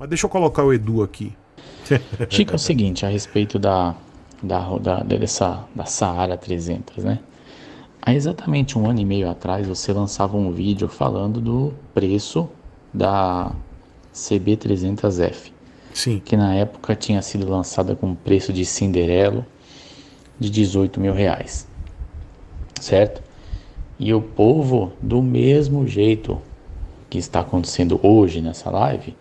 Mas deixa eu colocar o Edu aqui. Chico, é o seguinte, a respeito da, da, da, dessa, da Saara 300, né? Há exatamente um ano e meio atrás, você lançava um vídeo falando do preço da CB300F. Sim. Que na época tinha sido lançada com preço de Cinderelo de 18 mil reais. Certo? E o povo, do mesmo jeito que está acontecendo hoje nessa live,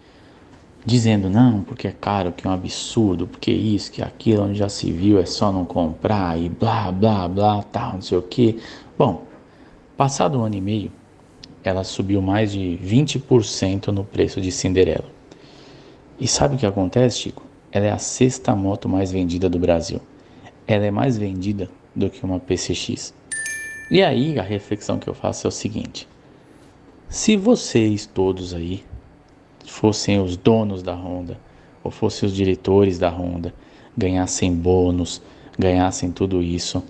dizendo não, porque é caro, que é um absurdo, porque isso, que aquilo, onde já se viu, é só não comprar e blá, blá, blá, tal, não sei o que. Bom, passado um ano e meio, ela subiu mais de 20% no preço de Cinderela. E sabe o que acontece, Chico? Ela é a sexta moto mais vendida do Brasil. Ela é mais vendida do que uma PCX. E aí a reflexão que eu faço é o seguinte: se vocês todos aí fossem os donos da Honda ou fossem os diretores da Honda, ganhassem bônus, ganhassem tudo isso,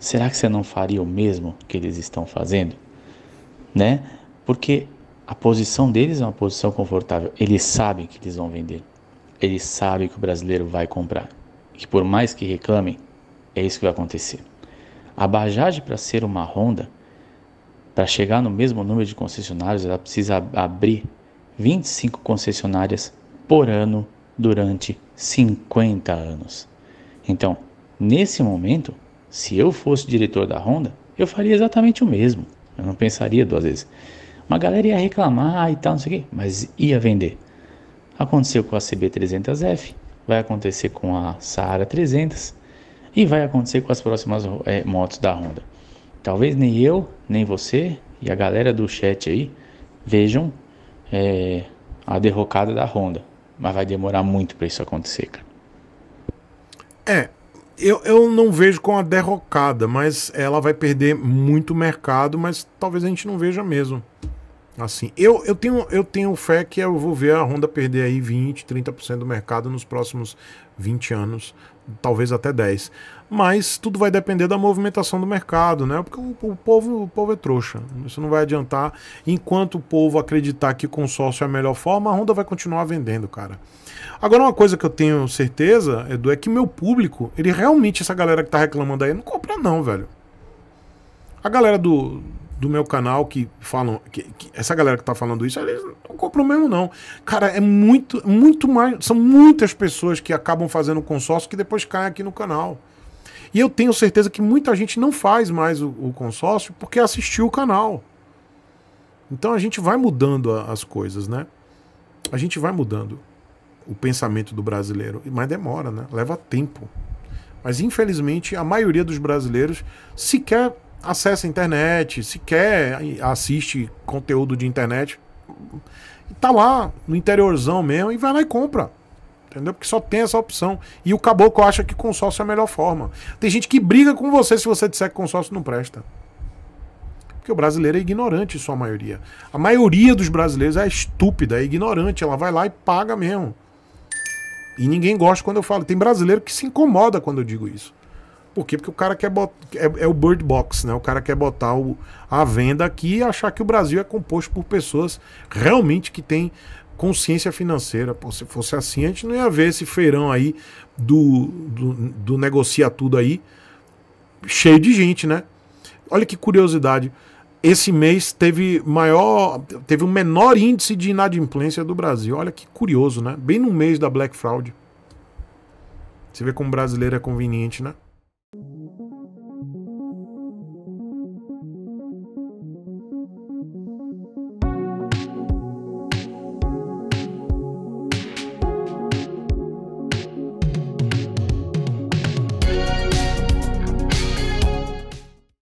será que você não faria o mesmo que eles estão fazendo? Né? Porque a posição deles é uma posição confortável. Eles sabem que eles vão vender. Eles sabem que o brasileiro vai comprar. Que por mais que reclamem, é isso que vai acontecer. A Bajaj para ser uma Honda, para chegar no mesmo número de concessionários, ela precisa abrir 25 concessionárias por ano durante 50 anos. Então, nesse momento, se eu fosse diretor da Honda, eu faria exatamente o mesmo. Eu não pensaria duas vezes. Uma galera ia reclamar e tal, não sei o quê, mas ia vender. Aconteceu com a CB300F, vai acontecer com a Saara 300 e vai acontecer com as próximas é, motos da Honda. Talvez nem eu, nem você e a galera do chat aí vejam é, a derrocada da Honda. Mas vai demorar muito para isso acontecer, cara. É, eu, eu não vejo com a derrocada, mas ela vai perder muito mercado, mas talvez a gente não veja mesmo. Assim, eu, eu, tenho, eu tenho fé que eu vou ver a Honda perder aí 20, 30% do mercado nos próximos 20 anos talvez até 10. Mas tudo vai depender da movimentação do mercado, né? Porque o, o, povo, o povo é trouxa. Isso não vai adiantar. Enquanto o povo acreditar que consórcio é a melhor forma, a Honda vai continuar vendendo, cara. Agora, uma coisa que eu tenho certeza, Edu, é que meu público, ele realmente, essa galera que tá reclamando aí, não compra, não, velho. A galera do, do meu canal que falam. Que, que essa galera que tá falando isso, eles não compram mesmo, não. Cara, é muito, muito mais. São muitas pessoas que acabam fazendo consórcio que depois caem aqui no canal. E eu tenho certeza que muita gente não faz mais o, o consórcio porque assistiu o canal. Então a gente vai mudando a, as coisas, né? A gente vai mudando o pensamento do brasileiro. Mas demora, né? Leva tempo. Mas infelizmente a maioria dos brasileiros sequer acessa a internet, se quer, assiste conteúdo de internet. Tá lá no interiorzão mesmo e vai lá e compra. Entendeu? Porque só tem essa opção. E o caboclo acha que consórcio é a melhor forma. Tem gente que briga com você se você disser que consórcio não presta. Porque o brasileiro é ignorante, sua maioria. A maioria dos brasileiros é estúpida, é ignorante. Ela vai lá e paga mesmo. E ninguém gosta quando eu falo. Tem brasileiro que se incomoda quando eu digo isso. Por quê? Porque o cara quer botar. É, é, o bird box, né? O cara quer botar o, a venda aqui e achar que o Brasil é composto por pessoas realmente que têm consciência financeira. Pô, se fosse assim, a gente não ia ver esse feirão aí do, do, do negocia tudo aí cheio de gente, né? Olha que curiosidade. Esse mês teve maior, teve o um menor índice de inadimplência do Brasil. Olha que curioso, né? Bem no mês da Black Fraud. Você vê como brasileiro é conveniente, né?